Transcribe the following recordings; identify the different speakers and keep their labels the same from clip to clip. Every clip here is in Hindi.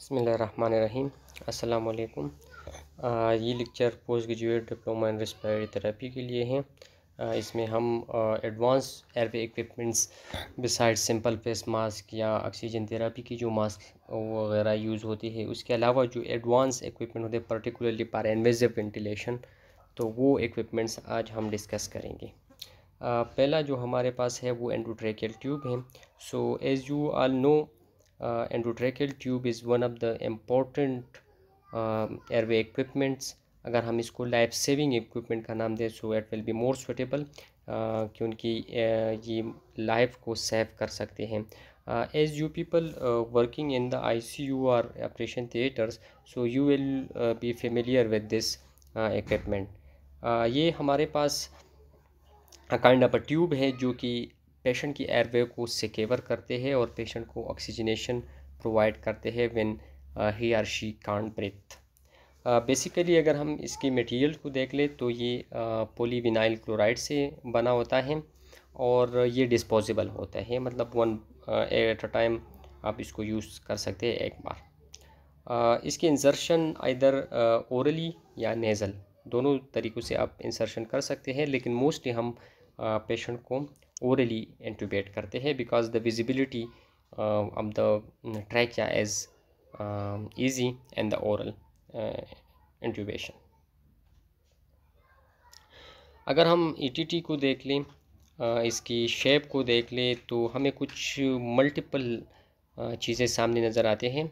Speaker 1: बसमीम् अल्लाम ये lecture post graduate diploma in respiratory therapy के लिए हैं इसमें हम advance airway equipments beside simple face mask या ऑक्सीजन थेरेपी की जो मास्क वगैरह यूज़ होती है उसके अलावा जो एडवांस इक्विपमेंट होते हैं पर्टिकुलरली पार इन्वेजिव वेंटिलेशन तो वो इक्विपमेंट्स आज हम डिस्कस करेंगे आ, पहला जो हमारे पास है वो एंडोट्रेकियल ट्यूब है so as you all know uh, endotracheal tube is one of the important um, airway equipments अगर हम इसको लाइफ सेविंग इक्विपमेंट का नाम दें so it will be more suitable क्योंकि uh, ये लाइफ को सेव कर सकते हैं as you people working in the I C U or operation theatres so you will be familiar with this equipment ये हमारे पास काइंड ऑफ अ ट्यूब है जो कि पेशेंट की एयरवे को सिकेवर करते हैं और पेशेंट को ऑक्सीजनेशन प्रोवाइड करते हैं when he or she can't breathe basically अगर हम इसके मटेरियल को देख ले तो ये पोलीविनाइल uh, क्लोराइड से बना होता है और ये डिस्पोजेबल होता है मतलब वन एट अ टाइम आप इसको यूज़ कर सकते हैं एक बार uh, इसके इंसर्शन इधर ओरली या नेज़ल दोनों तरीक़ों से आप इंसर्शन कर सकते हैं लेकिन मोस्टली हम पेशेंट uh, को orally intubate करते हैं because the visibility of the the uh, mm, trachea is um, easy and the oral uh, intubation. अगर टी ETT को देख लें uh, इसकी शेप को देख लें तो हमें कुछ मल्टीपल uh, चीज़ें सामने नज़र आते हैं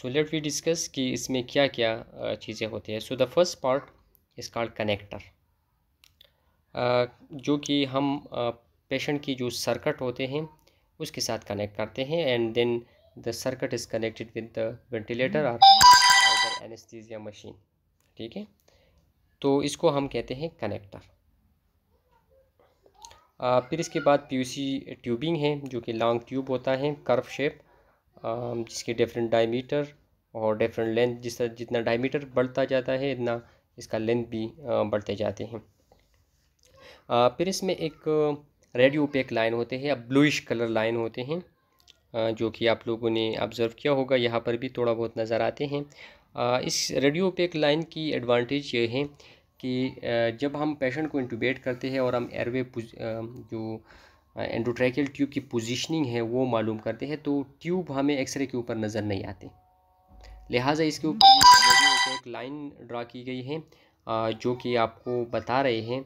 Speaker 1: सो लेट वी डिस्कस कि इसमें क्या क्या चीज़ें होती हैं so the first part is called connector जो कि हम पेशेंट की जो सर्कट होते हैं उसके साथ कनेक्ट करते हैं and then the circuit is connected with the ventilator और एनेस्थीजिया मशीन ठीक है तो इसको हम कहते हैं कनेक्टर फिर इसके बाद पीयूसी ट्यूबिंग है जो कि लॉन्ग ट्यूब होता है कर्व शेप जिसके डिफरेंट डायमीटर और डिफरेंट लेंथ जिस जितना डायमीटर बढ़ता जाता है इतना इसका लेंथ भी बढ़ते जाते हैं फिर इसमें एक रेड यूपेक लाइन होते हैं या ब्लूइश कलर लाइन होते हैं जो कि आप लोगों ने ऑब्ज़र्व किया होगा यहाँ पर भी थोड़ा बहुत नज़र आते हैं इस रेडियो पेक लाइन की एडवांटेज ये है कि जब हम पेशेंट को इंटूबेट करते हैं और हम एयरवे जो एंडोट्रैकियल ट्यूब की पोजीशनिंग है वो मालूम करते हैं तो ट्यूब हमें एक्सरे के ऊपर नज़र नहीं आते लिहाजा इसके ऊपर एक लाइन ड्रा की गई है जो कि आपको बता रहे हैं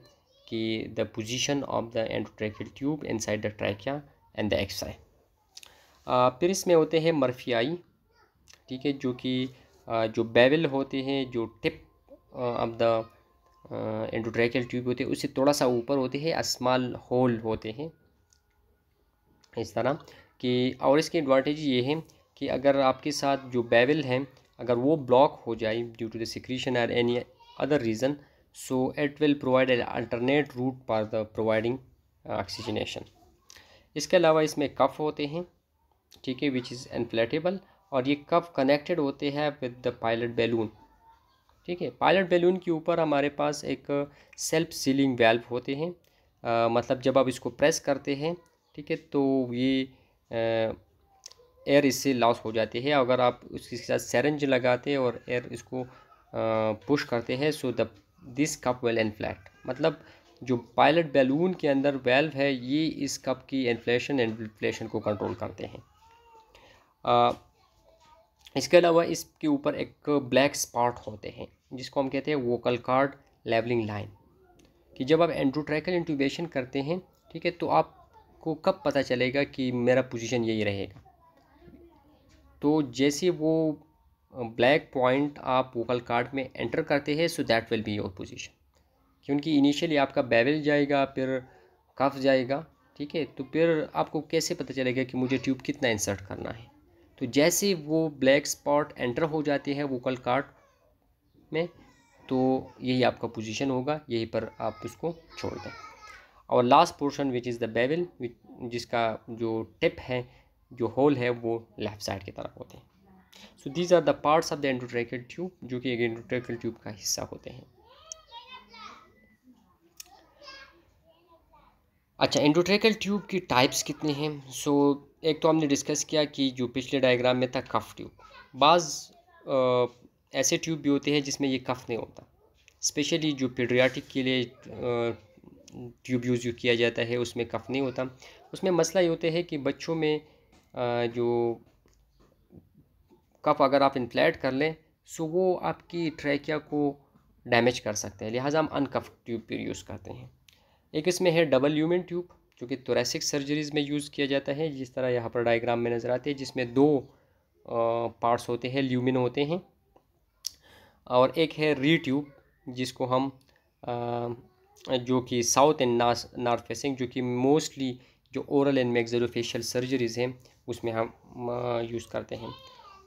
Speaker 1: कि the position of the endotracheal tube inside the trachea and the x ray फिर इसमें होते हैं मर्फियाई ठीक है जो कि uh, जो बेवल होते हैं जो tip of the endotracheal tube होते हैं उससे थोड़ा सा ऊपर होते हैं स्मॉल होल होते हैं इस तरह कि और इसके एडवांटेज ये हैं कि अगर आपके साथ जो बेवल हैं अगर वो ब्लॉक हो जाए due to the secretion or any other reason so it will provide an alternate route for the providing uh, oxygenation इसके अलावा इसमें कफ होते हैं ठीक है विच इज़ इन्फ्लेटेबल और ये कफ कनेक्टेड होते हैं विद द पायलट बैलून ठीक है पायलट बैलून के ऊपर हमारे पास एक सेल्फ सीलिंग वेल्व होते हैं आ, मतलब जब आप इसको प्रेस करते हैं ठीक है तो ये एयर इससे लॉस हो जाती है अगर आप उसके साथ सैरेंज लगाते हैं और एयर इसको पुश करते हैं so the this cuff will inflate मतलब जो पायलट बैलून के अंदर वेल्व है ये इस कप की इन्फ्लेशन एंड इन्फ्लेशन को कंट्रोल करते हैं आ, इसके अलावा इसके ऊपर एक ब्लैक स्पॉट होते हैं जिसको हम कहते हैं वोकल कार्ड लेवलिंग लाइन कि जब आप एंड्रोट्रैकल इंट्यूबेशन करते हैं ठीक है तो आपको कब पता चलेगा कि मेरा पोजीशन यही रहेगा तो जैसे वो ब्लैक पॉइंट आप वोकल कार्ड में एंटर करते हैं so that will be your position क्योंकि इनिशियली आपका बेवल जाएगा फिर कफ जाएगा ठीक है तो फिर आपको कैसे पता चलेगा कि मुझे ट्यूब कितना इंसर्ट करना है तो जैसे वो ब्लैक स्पॉट एंटर हो जाती है वोकल कार्ड में तो यही आपका पोजीशन होगा यहीं पर आप उसको छोड़ दें और last portion which is the bevel जिसका जो टिप है जो होल है वो लेफ़्ट साइड की तरफ होते हैं so these are the parts of the endotracheal tube जो कि एक एंडोट्रैकल ट्यूब का हिस्सा होते हैं अच्छा एंडोट्रैकल ट्यूब की टाइप्स कितने हैं सो so, एक तो हमने डिस्कस किया कि जो पिछले डायग्राम में था कफ ट्यूब बाज़ ऐसे ट्यूब भी होते हैं जिसमें ये कफ नहीं होता स्पेशली जो पेड्रियाटिक के लिए ट्यूब यूज़ किया जाता है उसमें कफ नहीं होता उसमें मसला ये होता है कि बच्चों में जो कफ अगर आप इन्फ्लेट कर लें सो वो आपकी ट्रैकिया को डैमेज कर सकते हैं लिहाजा हम अनकफ ट्यूब पर यूज़ करते हैं एक इसमें है डबल ल्यूमिन ट्यूब जो कि तोरेसिक सर्जरीज़ में यूज़ किया जाता है जिस तरह यहाँ पर डायग्राम में नज़र आते हैं जिसमें दो पार्ट्स होते हैं ल्यूमिन होते हैं और एक है री ट्यूब जिसको हम आ, जो कि साउथ एंड नॉर्थ फेसिंग जो कि मोस्टली जो ओरल एंड मैग्जरोफेशियल सर्जरीज़ हैं उसमें हम यूज़ करते हैं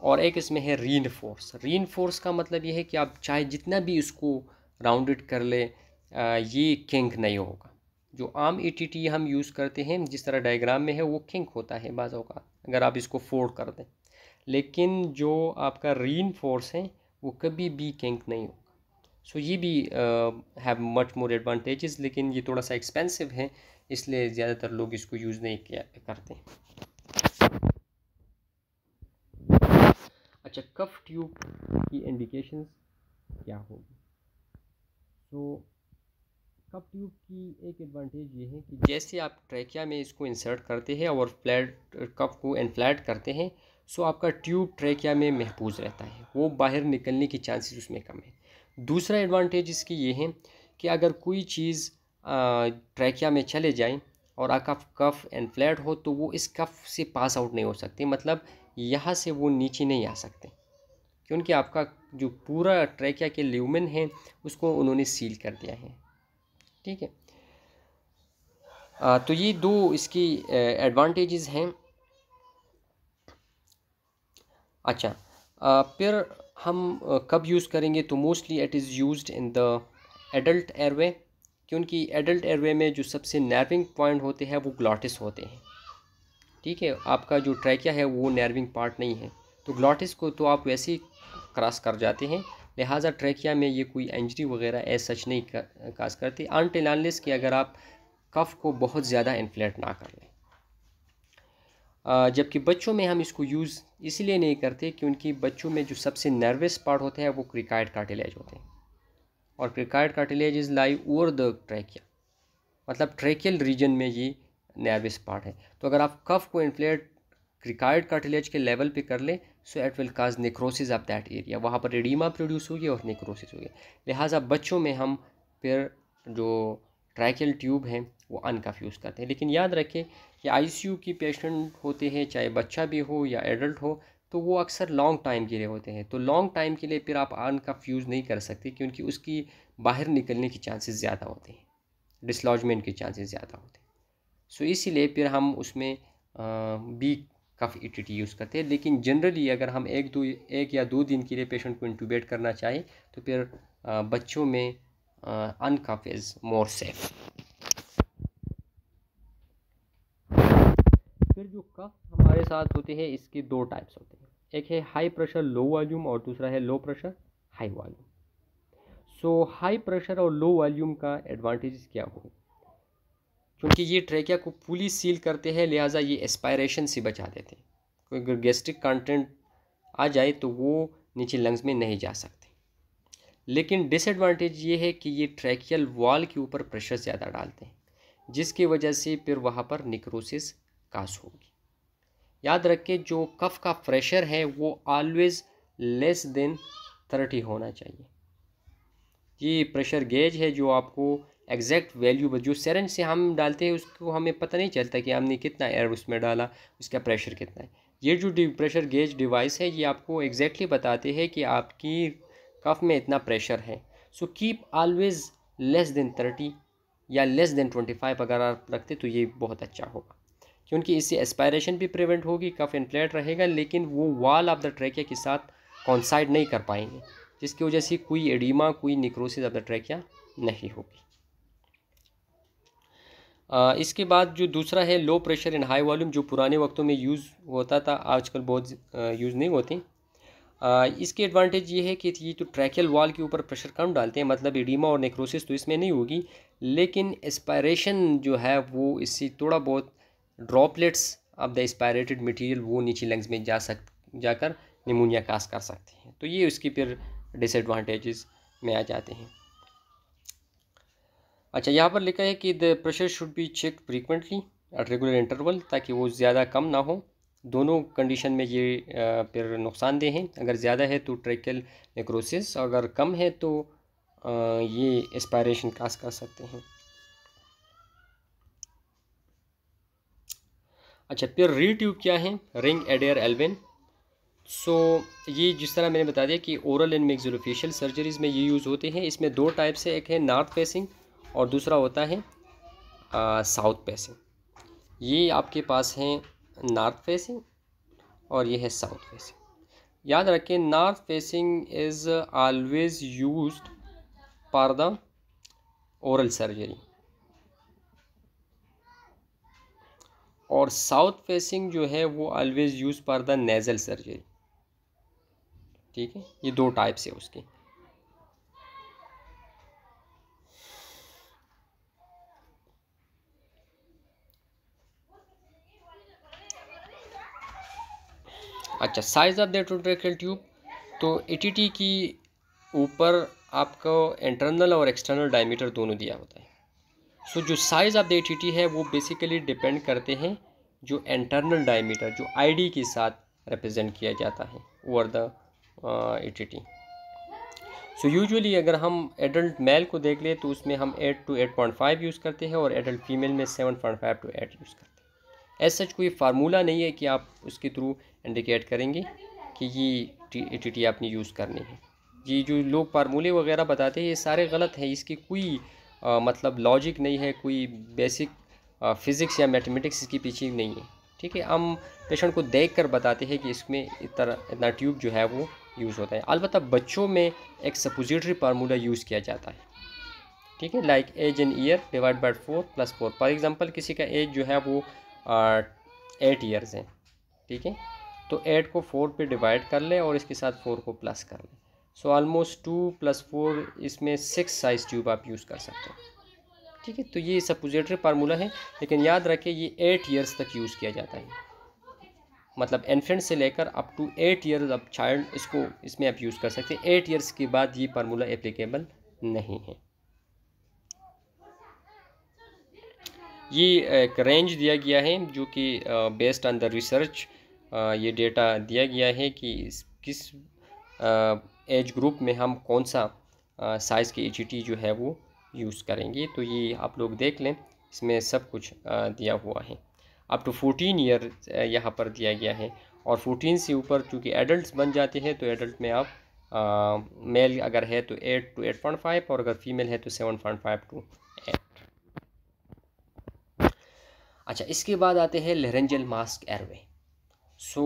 Speaker 1: और एक इसमें है रीन फोर्स रीन फोर्स का मतलब ये है कि आप चाहे जितना भी इसको राउंडेड कर ले ये किंक नहीं होगा जो आम ई e हम यूज़ करते हैं जिस तरह डायग्राम में है वो किंक होता है बाजों का अगर आप इसको फोल्ड कर दें लेकिन जो आपका रीन फोर्स है वो कभी भी किंक नहीं होगा सो ये भी हैव मच मोर एडवांटेजेस लेकिन ये थोड़ा सा एक्सपेंसिव है इसलिए ज़्यादातर लोग इसको यूज़ नहीं किया करते अच्छा कफ ट्यूब की इंडिकेशंस क्या होगी तो कफ ट्यूब की एक एडवांटेज ये है कि जैसे आप ट्रैकिया में इसको इंसर्ट करते हैं और फ्लैट कफ को इनफ्लैट करते हैं सो आपका ट्यूब ट्रैकिया में महफूज रहता है वो बाहर निकलने की चांसेस उसमें कम है दूसरा एडवांटेज इसकी ये है कि अगर कोई चीज़ ट्रैकिया में चले जाए और आपका कफ एनफ्लैट हो तो वो इस कफ से पास आउट नहीं हो सकती मतलब यहाँ से वो नीचे नहीं आ सकते क्योंकि आपका जो पूरा ट्रैकिया के ल्यूमेन है उसको उन्होंने सील कर दिया है ठीक है आ, तो ये दो इसकी एडवांटेजेस हैं अच्छा आ, फिर हम कब यूज़ करेंगे तो mostly it is used in the adult airway क्योंकि एडल्ट एयरवे में जो सबसे नर्विंग पॉइंट होते हैं वो ग्लॉटिस होते हैं ठीक है आपका जो ट्रैकिया है वो नर्विंग पार्ट नहीं है तो ग्लॉटिस को तो आप वैसे ही क्रॉस कर जाते हैं लिहाजा ट्रैकिया में ये कोई इंजरी वगैरह ऐस सच नहीं काज कर, करती अनटिलानलिस कि अगर आप कफ को बहुत ज़्यादा इन्फ्लेट ना कर लें जबकि बच्चों में हम इसको यूज़ इसलिए नहीं करते क्योंकि बच्चों में जो सबसे नर्वस पार्ट होता है वो क्रिकाइड कार्टिलेज होते हैं और cricoid cartilage is lie over the trachea मतलब ट्रैकियल रीजन में ये नेविस पार्ट है तो अगर आप कफ को इन्फ्लेट रिकायर्ड कार्टिलेज के लेवल पे कर ले so it will cause necrosis of that area वहाँ पर रिडीमा प्रोड्यूस होगी और नेक्रोसिस होगी लिहाजा बच्चों में हम फिर जो ट्राइकल ट्यूब हैं वो अनकफ यूज़ करते हैं लेकिन याद रखें कि आईसीयू की पेशेंट होते हैं चाहे बच्चा भी हो या एडल्ट हो तो वो अक्सर लॉन्ग टाइम के लिए होते हैं तो लॉन्ग टाइम के लिए फिर आप अनकफ यूज़ नहीं कर सकते क्योंकि उसकी बाहर निकलने के चांसेस ज़्यादा होते हैं डिसलॉजमेंट के चांसेस ज़्यादा होते हैं सो इसीलिए फिर हम उसमें बी कफ इटिटी यूज़ करते हैं लेकिन जनरली अगर हम एक दो एक या दो दिन के लिए पेशेंट को इंटूबेट करना चाहें तो फिर बच्चों में अनकफ इज़ मोर सेफ फिर जो कफ हमारे साथ होते हैं इसके दो टाइप्स होते हैं एक है हाई प्रेशर लो वॉल्यूम और दूसरा है low pressure high volume so high pressure और लो वॉल्यूम का एडवांटेज क्या होगा क्योंकि ये ट्रैकिया को पूरी सील करते हैं लिहाजा ये एस्पायरेशन से बचा देते हैं कोई अगर गैस्ट्रिक कंटेंट आ जाए तो वो नीचे लंग्स में नहीं जा सकते लेकिन डिसएडवांटेज ये है कि ये ट्रैकियल वॉल के ऊपर प्रेशर ज़्यादा डालते हैं जिसकी वजह से फिर वहाँ पर निक्रोसिस कास होगी याद रखें जो कफ का प्रेशर है वो ऑलवेज़ लेस देन थर्टी होना चाहिए ये प्रेशर गेज है जो आपको एग्जैक्ट वैल्यू जो सेरन से हम डालते हैं उसको हमें पता नहीं चलता कि हमने कितना एयर उसमें डाला उसका प्रेशर कितना है ये जो प्रेशर गेज डिवाइस है ये आपको एग्जैक्टली exactly बताते हैं कि आपकी कफ में इतना प्रेशर है so keep always less than thirty या लेस देन ट्वेंटी फाइव अगर आप रखते तो ये बहुत अच्छा होगा क्योंकि इससे एस्पायरेशन भी प्रिवेंट होगी कफ इनफ्लेट रहेगा लेकिन वो वॉल ऑफ द ट्रैकिया के साथ कॉन्साइड नहीं कर पाएंगे जिसकी वजह से कोई एडिमा कोई निक्रोसिस ऑफ द ट्रैकिया नहीं होगी इसके बाद जो दूसरा है low pressure and high volume जो पुराने वक्तों में यूज़ होता था आजकल बहुत यूज़ नहीं होते इसके एडवांटेज ये है कि ये तो ट्रैकल वॉल के ऊपर प्रेशर कम डालते हैं मतलब एडीमा और नेक्रोसिस तो इसमें नहीं होगी लेकिन एस्पायरेशन जो है वो इससे थोड़ा बहुत droplets of the expirated material वो नीचे लंग्स में जा सक जाकर निमोनिया कास कर सकते हैं तो ये उसकी फिर डिसएडवांटेजेस में आ जाते हैं अच्छा यहाँ पर लिखा है कि the pressure should be check frequently at regular interval ताकि वो ज़्यादा कम ना हो दोनों कंडीशन में ये फिर नुकसानदेह हैं अगर ज़्यादा है तो ट्रेकल नेक्रोसिस अगर कम है तो ये एक्सपायरेशन कास कर सकते हैं अच्छा फिर री ट्यूब क्या है Ring Adair Elwyn so so, ये जिस तरह मैंने बता दिया कि ओरल एंड मेक्सिलोफेशियल सर्जरीज़ में ये यूज़ होते हैं इसमें दो टाइप्स है एक है नॉर्थ फेसिंग और दूसरा होता है साउथ फेसिंग ये आपके पास हैं नॉर्थ फेसिंग और ये है साउथ फेसिंग याद रखें north facing is always use for the oral surgery और साउथ फेसिंग जो है वो always use for the nasal surgery ठीक है ये दो टाइप्स है उसकी अच्छा size of the endotracheal tube तो ए की ऊपर आपको इंटरनल और एक्सटर्नल डायमीटर दोनों दिया होता है सो so, जो साइज़ ऑफ द ए है वो बेसिकली डिपेंड करते हैं जो इंटरनल डायमीटर जो आईडी के साथ रिप्रेजेंट किया जाता है over the A so usually अगर हम एडल्ट मेल को देख लें तो उसमें हम एट टू फाइव यूज़ करते हैं और एडल्ट फीमेल में सेवन टू एट यूज़ करते हैं ऐसा कोई फार्मूला नहीं है कि आप उसके थ्रू इंडिकेट करेंगे कि ये टी टी आपने यूज़ करनी है ये जो लोग फार्मूले वगैरह बताते हैं ये सारे गलत हैं इसकी कोई आ, मतलब लॉजिक नहीं है कोई बेसिक फ़िज़िक्स या मैथमेटिक्स इसके पीछे नहीं है ठीक है हम पेशेंट को देख कर बताते हैं कि इसमें इतना इतना ट्यूब जो है वो यूज़ होता है अलबत्त बच्चों में एक सपोजिटरी फार्मूला यूज़ किया जाता है ठीक है like age in year divide by four plus four for example किसी का एज जो है वो एट ईयर्स है ठीक है तो एट को फोर पे डिवाइड कर लें और इसके साथ फोर को प्लस कर लें so almost two plus four इसमें सिक्स साइज़ ट्यूब आप यूज़ कर सकते हैं ठीक है तो ये सपोजिटरी फार्मूला है लेकिन याद रखें ये एट ईयर्स तक यूज़ किया जाता है मतलब इन्फेंट से लेकर अप टू एट ईयर्स अब चाइल्ड इसको इसमें आप यूज़ कर सकते हैं एट ईयर्स के बाद ये फार्मूला एप्लीकेबल नहीं है ये एक रेंज दिया गया है जो कि बेस्ड ऑन द रिसर्च ये डेटा दिया गया है कि इस किस एज ग्रुप में हम कौन सा साइज़ की ई e जो है वो यूज़ करेंगे तो ये आप लोग देख लें इसमें सब कुछ दिया हुआ है अप टू फोर्टीन ईयर यहाँ पर दिया गया है और फोर्टीन से ऊपर चूँकि एडल्ट बन जाते हैं तो एडल्ट में आप मेल अगर है तो eight to eight point five और अगर फीमेल है तो seven point five to eight अच्छा इसके बाद आते हैं laryngeal mask airway so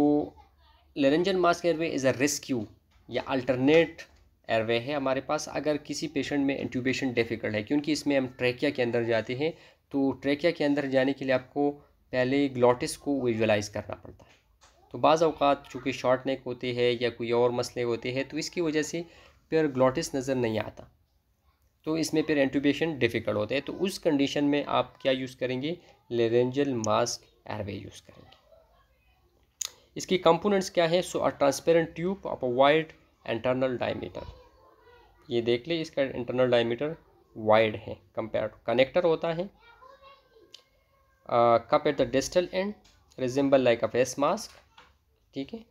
Speaker 1: laryngeal mask airway is a rescue या अल्टरनेट एयरवे है हमारे पास अगर किसी पेशेंट में इंट्यूबेशन डिफ़िकल्ट है क्योंकि इसमें हम ट्रेकिया के अंदर जाते हैं तो ट्रेकिया के अंदर जाने के लिए आपको पहले ग्लॉटिस को विजुलाइज़ करना पड़ता है तो बाज़ अवकात चूँकि शॉर्ट नेक होते हैं या कोई और मसले होते हैं तो इसकी वजह से फिर ग्लॉटिस नज़र नहीं आता तो इसमें फिर एंटूबेशन डिफ़िकल्ट होता है तो उस कंडीशन में आप क्या यूज़ करेंगे लेरेंजल मास्क एयरवे यूज़ करेंगे इसकी कंपोनेंट्स क्या है so a transparent tube of a wide internal diameter ये देख ले इसका इंटरनल डायमीटर वाइड है कंपेयर कनेक्टर होता है cuff at the distal end resemble like a face mask ठीक है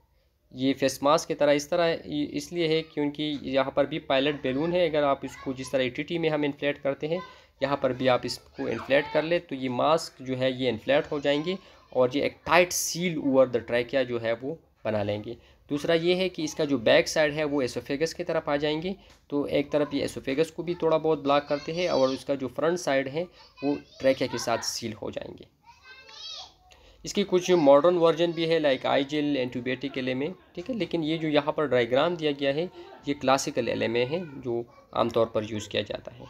Speaker 1: ये फेस मास्क की तरह इस तरह इसलिए है क्योंकि यहाँ पर भी पायलट बैलून है अगर आप इसको जिस तरह ई e में हम इन्फ्लेट करते हैं यहाँ पर भी आप इसको इन्फ्लेट कर ले तो ये मास्क जो है ये इन्फ्लेट हो जाएंगे और ये एक tight seal over the trachea जो है वो बना लेंगे दूसरा ये है कि इसका जो बैक साइड है वो एसोफेगस की तरफ आ जाएंगे तो एक तरफ ये एसोफेगस को भी थोड़ा बहुत ब्लॉक करते हैं और उसका जो फ्रंट साइड है वो ट्रैकिया के साथ सील हो जाएंगे इसकी कुछ मॉडर्न वर्जन भी है like I gel antibiotic L A ठीक है लेकिन ये जो यहाँ पर डायग्राम दिया गया है ये क्लासिकल एल में है जो आमतौर पर यूज़ किया जाता है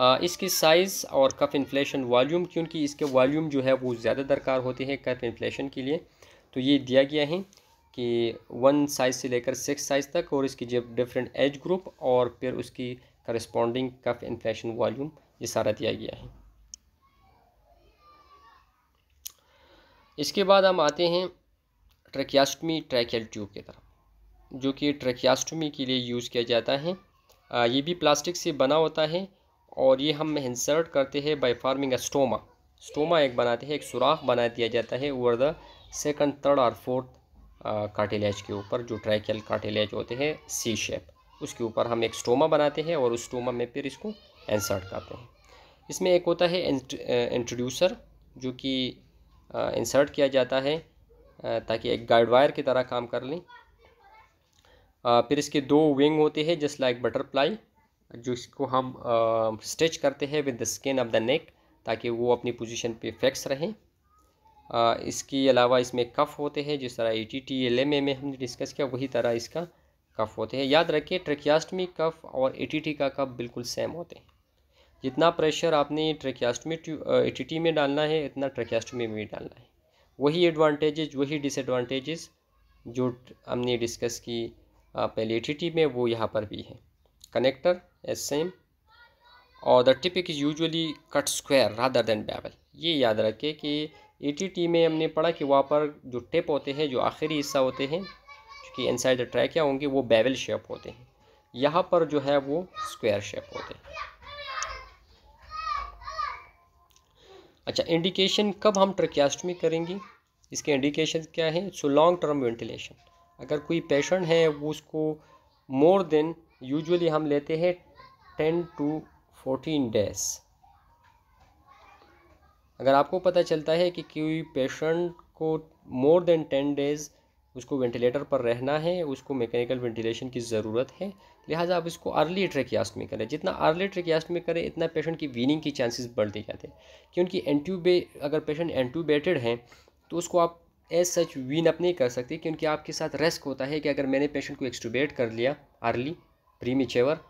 Speaker 1: इसकी साइज़ और कफ़ इन्फ्लेशन वॉल्यूम क्योंकि इसके वॉल्यूम जो है वो ज़्यादा दरकार होते हैं कफ़ इन्फ्लेशन के लिए तो ये दिया गया है कि वन साइज़ से लेकर सिक्स साइज़ तक और इसकी जब डिफरेंट एज ग्रुप और फिर उसकी करस्पॉन्डिंग कफ इन्फ्लेशन वॉल्यूम ये सारा दिया गया है इसके बाद हम आते हैं ट्रैकियास्टमी ट्रैकियल ट्यूब की तरफ जो कि ट्रैकियास्टमी के लिए यूज़ किया जाता है ये भी प्लास्टिक से बना होता है और ये हम इंसर्ट करते हैं by forming a stoma stoma एक बनाते हैं एक सुराख बना दिया जाता है ओवर द सेकंड थर्ड और फोर्थ कार्टिलेज के ऊपर जो ट्राइकियल कार्टिलेज होते हैं सी शेप उसके ऊपर हम एक स्टोमा बनाते हैं और उस स्टोमा में फिर इसको इंसर्ट करते हैं इसमें एक होता है इंट्रोड्यूसर जो कि इंसर्ट किया जाता है ताकि एक गाइड वायर की तरह काम कर लें फिर इसके दो विंग होते हैं जस्ट लाइक बटरफ्लाई जो इसको हम स्ट्रेच करते हैं with the skin of the neck ताकि वो अपनी पोजीशन पे फिक्स रहें इसके अलावा इसमें कफ होते हैं जिस तरह A T T L M A में हमने डिस्कस किया वही तरह इसका कफ होते हैं याद रखिए ट्रेकियास्टमी कफ और ए टी टी का कफ बिल्कुल सेम होते हैं जितना प्रेशर आपने ट्रेकियास्टमी ए टी टी में डालना है इतना ट्रेकियास्टमी में डालना है वही एडवांटेजेज वही डिसएडवांटेजेस जो हमने डिस्कस की पहले ए टी टी में वो यहाँ पर भी है कनेक्टर एस सेम और the tip is usually cut square rather than bevel ये याद रखें कि ए टी टी में हमने पढ़ा कि वहाँ पर जो टिप होते हैं जो आखिरी हिस्सा होते हैं इन इनसाइड द ट्रैक क्या होंगे वो बेवल शेप होते हैं यहाँ पर जो है वो स्क्वायर शेप होते हैं अच्छा इंडिकेशन कब हम ट्रकियास्टमी करेंगे इसके इंडिकेशन क्या है सो लॉन्ग टर्म वेंटिलेशन अगर कोई पेशेंट है वो उसको मोर देन यूजुअली हम लेते हैं टेन टू फोर्टीन डेज अगर आपको पता चलता है कि कोई पेशेंट को मोर देन टेन डेज़ उसको वेंटिलेटर पर रहना है उसको मैकेनिकल वेंटिलेशन की ज़रूरत है लिहाजा आप इसको अर्ली ट्रेकियास्ट में करें जितना अर्ली ट्रेकियास्ट में करें इतना पेशेंट की वीनिंग की चांसेस बढ़ते जाते हैं क्योंकि एंट्यूबे अगर पेशेंट एंट्यूबेटेड हैं तो उसको आप एज सच वीन अप नहीं कर सकते क्योंकि आपके साथ रिस्क होता है कि अगर मैंने पेशेंट को एक्सटूबेट कर लिया अर्ली प्रीमेचेवर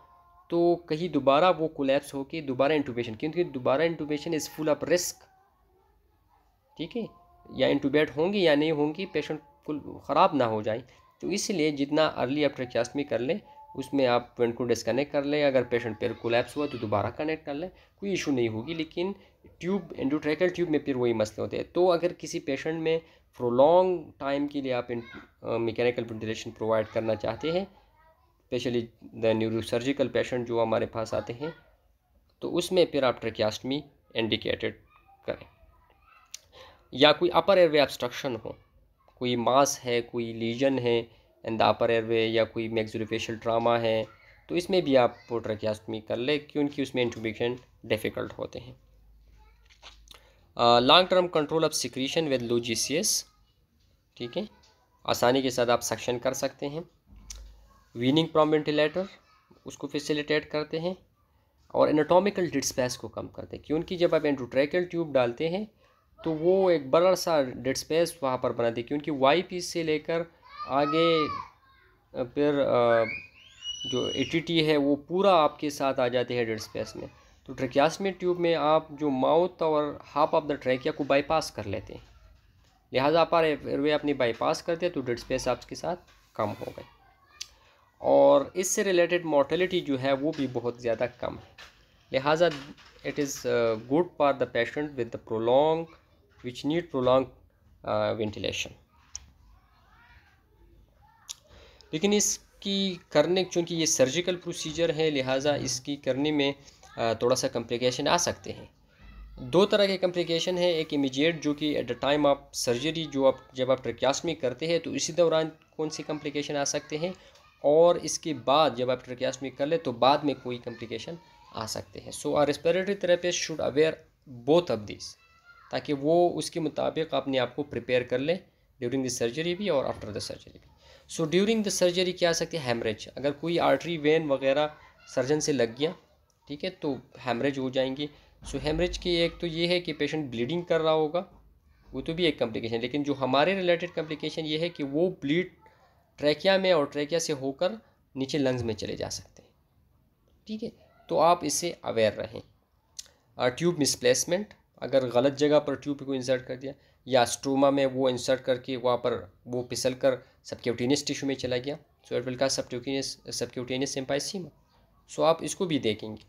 Speaker 1: तो कहीं दोबारा वो कोलेप्स होकर दोबारा इंटूबेशन क्योंकि दोबारा intubation is full of risk ठीक है या इंटूबेट होंगी या नहीं होंगी पेशेंट को ख़राब ना हो जाए तो इसलिए जितना अर्ली आप ट्रेक्यास्टमी कर लें उसमें आप वेंट को डिसकनेक्ट कर लें अगर पेशेंट पर कोलेप्स हुआ तो दोबारा कनेक्ट कर लें कोई इशू नहीं होगी लेकिन ट्यूब एंडोट्रेकल ट्यूब में फिर वही मसले होते हैं तो अगर किसी पेशेंट में प्रोलॉन्ग टाइम के लिए आप मैकेनिकल वेंटिलेशन प्रोवाइड करना चाहते हैं स्पेशली द न्यूरोसर्जिकल पेशेंट जो हमारे पास आते हैं तो उसमें फिर आप ट्रिकियास्टमी इंडिकेटेड करें या कोई अपर एयरवे एब्स्ट्रक्शन हो कोई मास है कोई लीजन है एंड द अपर एयरवे या कोई मैग्जोरिफेशियल ट्रामा है तो इसमें भी आप ट्रकियास्टमी कर ले क्योंकि उसमें इंटूबेशन डिफ़िकल्ट होते हैं long term control of secretion with लोजीसीएस ठीक है आसानी के साथ आप सक्शन कर सकते हैं वीनिंग प्रॉम वेंटिलेटर उसको फैसिलिटेट करते हैं और एनाटॉमिकल डिड स्पेस को कम करते हैं क्योंकि जब आप एंड्रोट्रैकल ट्यूब डालते हैं तो वो एक बड़ा सा डेड स्पेस वहाँ पर बनाते है क्योंकि वाई पीस से लेकर आगे फिर जो टी है वो पूरा आपके साथ आ जाते हैं डेड स्पेस में तो ट्रेकियासमी ट्यूब में आप जो माउथ और हाफ ऑफ द ट्रैकिया को बाईपास कर लेते हैं लिहाजा आप एयरवे अपनी बाईपास करते हैं तो डेड स्पेस आपके साथ कम हो गए और इससे रिलेटेड मोर्टेलिटी जो है वो भी बहुत ज़्यादा कम है लिहाजा it is good for the patient with the prolong which need prolong ventilation लेकिन इसकी करने चूँकि ये सर्जिकल प्रोसीजर है लिहाजा इसकी करने में थोड़ा सा कम्प्लिकेशन आ सकते हैं दो तरह के कम्प्लिकेशन है एक इमीजिएट जो कि एट द टाइम आप सर्जरी जो आप जब आप ट्रिकास्टमी करते हैं तो इसी दौरान कौन सी कम्प्लिकेशन आ सकते हैं और इसके बाद जब आप ट्रकियास्टमी कर ले तो बाद में कोई कम्प्लिकेशन आ सकते हैं so our respiratory therapist should aware both of this ताकि वो उसके मुताबिक अपने आप को प्रिपेयर कर लें ड्यूरिंग द सर्जरी भी और आफ्टर द सर्जरी भी सो ड्यूरिंग द सर्जरी क्या आ सकती है हेमरेज अगर कोई आर्टरी वेन वगैरह सर्जन से लग गया ठीक है तो हेमरेज हो जाएंगे सो हेमरेज की एक तो ये है कि पेशेंट ब्लीडिंग कर रहा होगा वो तो भी एक कम्प्लिकेशन लेकिन जो हमारे रिलेटेड कम्प्लिकेशन ये है कि वो ब्लीड ट्रैकिया में और ट्रैकिया से होकर नीचे लंग्स में चले जा सकते हैं ठीक है तो आप इससे अवेयर रहें ट्यूब मिसप्लेसमेंट अगर गलत जगह पर ट्यूब को इंसर्ट कर दिया या स्ट्रोमा में वो इंसर्ट करके वहाँ पर वो पिसल कर सबक्यूटेनियस टिश्यू में चला गया सो इट विल का सबक्यूटेनियस सबक्यूटेनियस एम्पाइसीमा सो आप इसको भी देखेंगे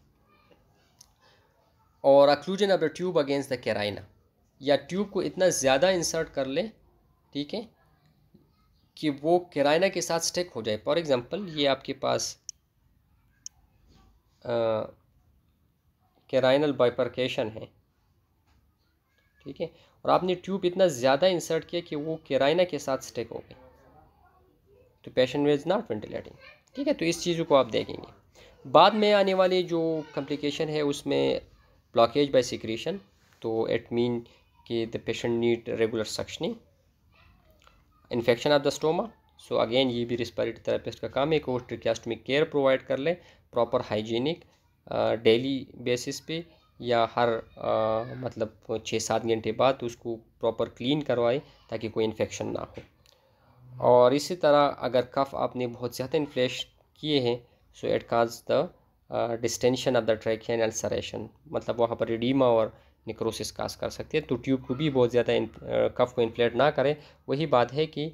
Speaker 1: और occlusion of the tube against the carina या ट्यूब को इतना ज़्यादा इंसर्ट कर लें ठीक है कि वो किरायना के साथ स्टेक हो जाए फॉर एग्ज़ाम्पल ये आपके पास केराइनल बाइपरकेशन है ठीक है और आपने ट्यूब इतना ज़्यादा इंसर्ट किया कि वो केराइना के साथ स्टेक हो गई तो पेशेंट इज नॉट वेंटिलेटिंग ठीक है तो इस चीज़ को आप देखेंगे बाद में आने वाली जो कम्प्लिकेशन है उसमें ब्लॉकेज बाई सिक्रीशन तो एट मीन कि the patient need regular suctioning infection of the stoma so again ये भी रिस्पायरेटरी थेरेपिस्ट का काम है कि वो ट्रिकियास्टमिक केयर प्रोवाइड कर ले प्रॉपर हाइजीनिक डेली बेसिस पे या हर आ, uh, मतलब छः सात घंटे बाद उसको प्रॉपर क्लीन करवाए ताकि कोई इन्फेक्शन ना हो और इसी तरह अगर कफ आपने बहुत ज़्यादा इन्फ्लेश किए हैं so it cause the distention of the trachea and सरेशन मतलब वहाँ पर रिडीमा और निक्रोसिस काज कर सकती है तो ट्यूब को भी बहुत ज़्यादा कफ को इन्फ्लेट ना करें वही बात है कि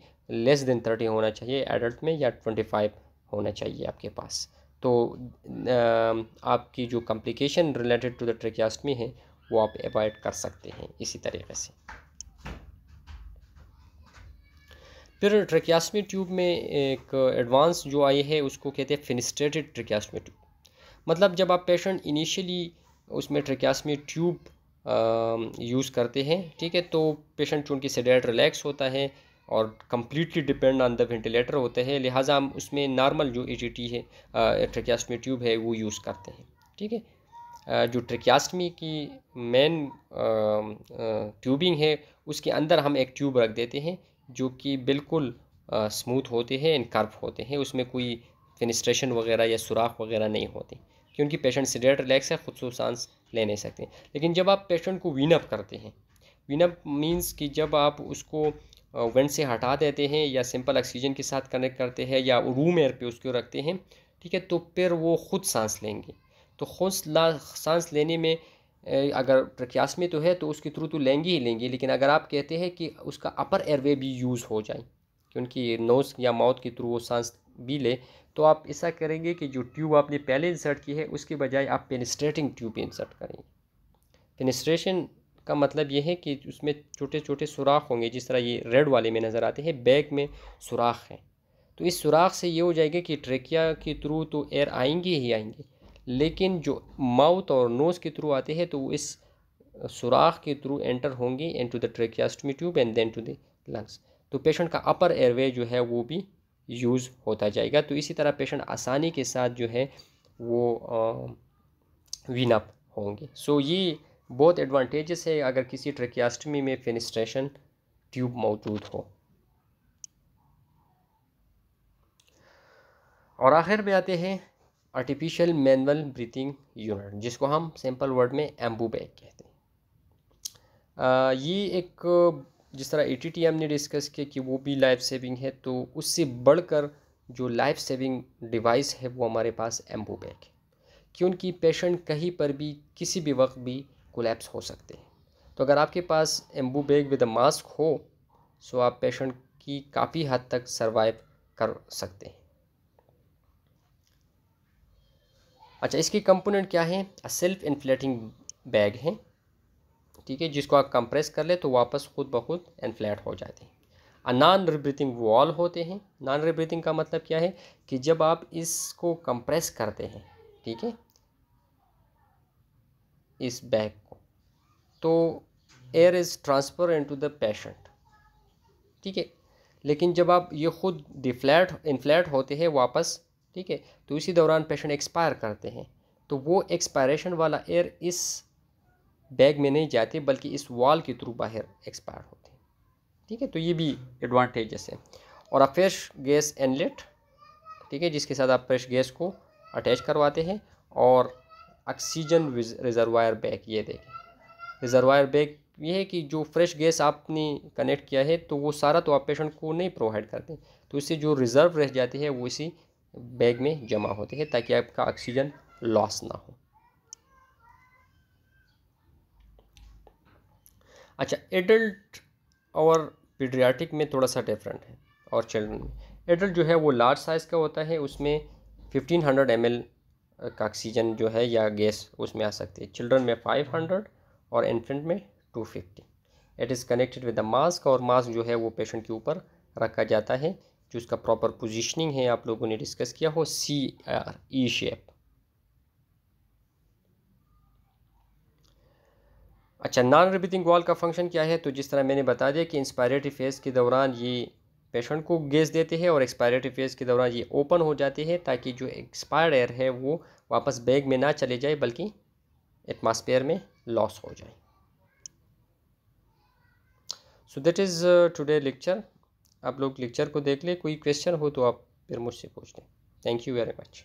Speaker 1: लेस देन थर्टी होना चाहिए एडल्ट में या ट्वेंटी फाइव होना चाहिए आपके पास तो आपकी जो complication related to the tracheostomy है वो आप अवॉइड कर सकते हैं इसी तरीके से फिर ट्रिकियास्मी ट्यूब में एक एडवांस जो आई है उसको कहते हैं फिनिस्ट्रेटेड ट्रिकियास्मी ट्यूब मतलब जब आप पेशेंट इनिशियली उसमें ट्रिकियास्मी ट्यूब यूज़ करते हैं ठीक है तो पेशेंट चूँकि सेडेट रिलैक्स होता है और completely depend on the ventilator होते हैं लिहाजा हम उसमें नॉर्मल जो ई है ट्रिकियास्टमी ट्यूब है वो यूज़ करते हैं ठीक है जो ट्रिकियास्टमी की मेन ट्यूबिंग है उसके अंदर हम एक ट्यूब रख देते हैं जो कि बिल्कुल स्मूथ होते हैं एंड कर्व होते हैं उसमें कोई फिनिस्ट्रेशन वगैरह या सुराख वगैरह नहीं होते क्योंकि पेशेंट सीडेट रिलैक्स है खुद सांस ले नहीं सकते लेकिन जब आप पेशेंट को विनअप करते हैं विनअप मीन्स कि जब आप उसको वेंट से हटा देते हैं या सिंपल ऑक्सीजन के साथ कनेक्ट करते हैं या रूम एयर पे उसको रखते हैं ठीक है तो फिर वो खुद सांस लेंगे तो खुद सांस लेने में अगर प्रक्यास में तो है तो उसके थ्रू तो लेंगे ही लेंगे लेकिन अगर आप कहते हैं कि उसका अपर एयरवे भी यूज़ हो जाए कि उनकी नोज़ या माउथ के थ्रू वो सांस भी ले तो आप ऐसा करेंगे कि जो ट्यूब आपने पहले इंसर्ट की है उसके बजाय आप पेनिस्ट्रेटिंग ट्यूब इंसर्ट करेंगे पेनिस्ट्रेशन का मतलब ये है कि उसमें छोटे छोटे सुराख होंगे जिस तरह ये रेड वाले में नज़र आते हैं बैक में सुराख हैं तो इस सुराख से ये हो जाएगा कि ट्रेकिया के थ्रू तो एयर आएंगे ही आएंगे लेकिन जो माउथ और नोज़ के थ्रू आते हैं तो वो इस सुराख के थ्रू एंटर होंगे and to the tracheostomy tube and then to the lungs तो पेशेंट का अपर एयरवे जो है वो भी यूज़ होता जाएगा तो इसी तरह पेशेंट आसानी के साथ जो है वो विनअप होंगे सो so, ये बहुत एडवांटेजेस है अगर किसी ट्रकियास्टमी में फिनिस्ट्रेशन ट्यूब मौजूद हो और आखिर में आते हैं आर्टिफिशियल मैनुअल ब्रीथिंग यूनिट जिसको हम सिंपल वर्ड में एम्बूबैग कहते हैं ये एक जिस तरह ए टी ने डिस्कस किया कि वो भी लाइफ सेविंग है तो उससे बढ़कर जो लाइफ सेविंग डिवाइस है वो हमारे पास एम्बो बैग है क्योंकि पेशेंट कहीं पर भी किसी भी वक्त भी कोलेप्स हो सकते हैं तो अगर आपके पास एम्बू बैग विद मास्क हो सो आप पेशेंट की काफ़ी हद तक सर्वाइव कर सकते हैं अच्छा इसके कंपोनेंट क्या हैं सेल्फ इन्फ्लेटिंग बैग हैं ठीक है जिसको आप कंप्रेस कर ले तो वापस खुद ब खुद इनफ्लेट हो जाते हैं नॉन रिब्रीथिंग वॉल होते हैं नॉन रिब्रीथिंग का मतलब क्या है कि जब आप इसको कंप्रेस करते हैं ठीक है इस बैग को तो air is transfer in to the patient ठीक है लेकिन जब आप ये खुद डिफ्लैट इन्फ्लैट होते हैं वापस ठीक है तो इसी दौरान पेशेंट एक्सपायर करते हैं तो वो एक्सपायरेशन वाला एयर इस बैग में नहीं जाते बल्कि इस वॉल के थ्रू बाहर एक्सपायर होते हैं ठीक है तो ये भी एडवांटेजेस है और आप फ्रेश गैस एनलेट ठीक है जिसके साथ आप फ्रेश गैस को अटैच करवाते हैं और ऑक्सीजन रिजर्वायर बैग ये देखें रिजर्वायर बैग ये है कि जो फ्रेश गैस आपने कनेक्ट किया है तो वो सारा तो आप पेशेंट को नहीं प्रोवाइड करते तो इससे जो रिज़र्व रह जाती है वो इसी बैग में जमा होते हैं ताकि आपका ऑक्सीजन लॉस ना हो अच्छा एडल्ट और पीडियाटिक में थोड़ा सा डिफरेंट है और चिल्ड्रन में एडल्ट जो है वो लार्ज साइज़ का होता है उसमें फिफ्टीन हंड्रेड एम एल का ऑक्सीजन जो है या गैस उसमें आ सकती है चिल्ड्रन में फाइव हंड्रेड और इन्फेंट में two fifty it is connected with the mask और मास्क जो है वो पेशेंट के ऊपर रखा जाता है जो उसका प्रॉपर पोजिशनिंग है आप लोगों ने डिस्कस किया हो सी आर ई शेप अच्छा नॉन रिपीटिंग वॉल का फंक्शन क्या है तो जिस तरह मैंने बता दिया कि इंस्पायरेटिव फेज़ के दौरान ये पेशेंट को गैस देते हैं और एक्सपायरेटिव फेज़ के दौरान ये ओपन हो जाते हैं ताकि जो एक्सपायर्ड एयर है वो वापस बैग में ना चले जाए बल्कि एटमॉस्फेयर में लॉस हो जाए so that is today lecture आप लोग लेक्चर को देख लें कोई क्वेश्चन हो तो आप फिर मुझसे पूछ लें थैंक यू वेरी मच